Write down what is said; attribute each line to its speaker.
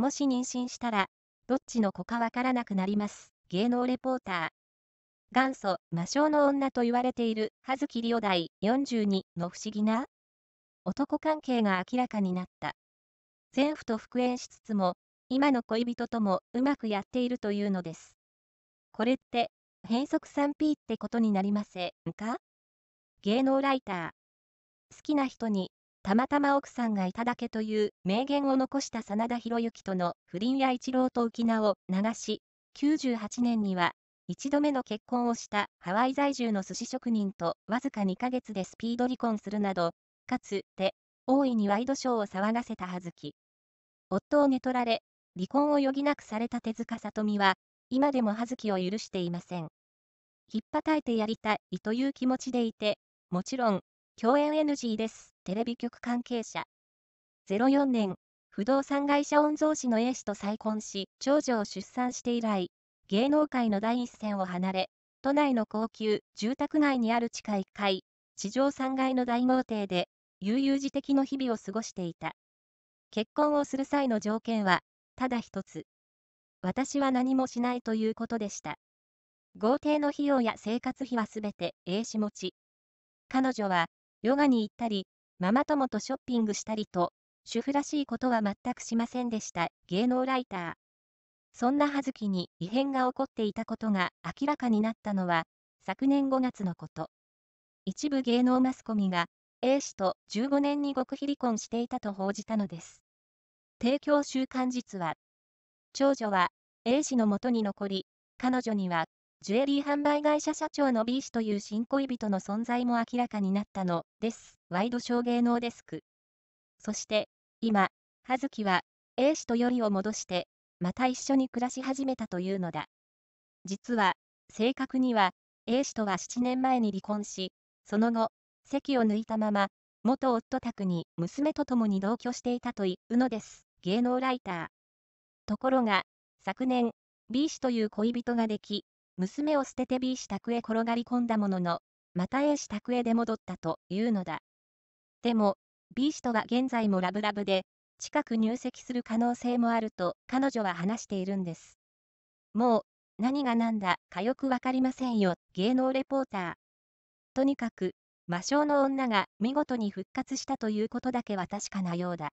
Speaker 1: もし妊娠したら、どっちの子かわからなくなります。芸能レポーター。元祖、魔性の女と言われている、葉月リオ大42の不思議な男関係が明らかになった。全夫と復縁しつつも、今の恋人ともうまくやっているというのです。これって、変則 3P ってことになりませんか芸能ライター。好きな人にたまたま奥さんがいただけという名言を残した真田広之との不倫や一郎と浮名を流し、98年には、一度目の結婚をしたハワイ在住の寿司職人とわずか2ヶ月でスピード離婚するなど、かつて、大いにワイドショーを騒がせた葉月。夫を寝取られ、離婚を余儀なくされた手塚さとみは、今でも葉月を許していません。ひっぱたいてやりたいという気持ちでいて、もちろん、共演 NG です。テレビ局関係者。04年、不動産会社御曹司の A 氏と再婚し、長女を出産して以来、芸能界の第一線を離れ、都内の高級住宅街にある地下1階、地上3階の大豪邸で、悠々自適の日々を過ごしていた。結婚をする際の条件は、ただ一つ。私は何もしないということでした。豪邸の費用や生活費はすべて A 氏持ち。彼女は、ヨガに行ったり、ママ友とショッピングしたりと、主婦らしいことは全くしませんでした。芸能ライター。そんな葉月に異変が起こっていたことが明らかになったのは、昨年5月のこと。一部芸能マスコミが、A 氏と15年に極秘離婚していたと報じたのです。提供週刊実は、長女は A 氏のもとに残り、彼女にはジュエリー販売会社社長の B 氏という新恋人の存在も明らかになったのです。ワイドショー芸能デスク。そして、今、葉月は A 氏とよりを戻して、また一緒に暮らし始めたというのだ。実は、正確には、A 氏とは7年前に離婚し、その後、席を抜いたまま、元夫宅に娘と共に同居していたというのです。芸能ライター。ところが、昨年、B 氏という恋人ができ、娘を捨てて B 氏宅へ転がり込んだものの、また A 氏宅へ出戻ったというのだ。でも、B 氏とは現在もラブラブで、近く入籍する可能性もあると彼女は話しているんです。もう、何が何だかよくわかりませんよ、芸能レポーター。とにかく、魔性の女が見事に復活したということだけは確かなようだ。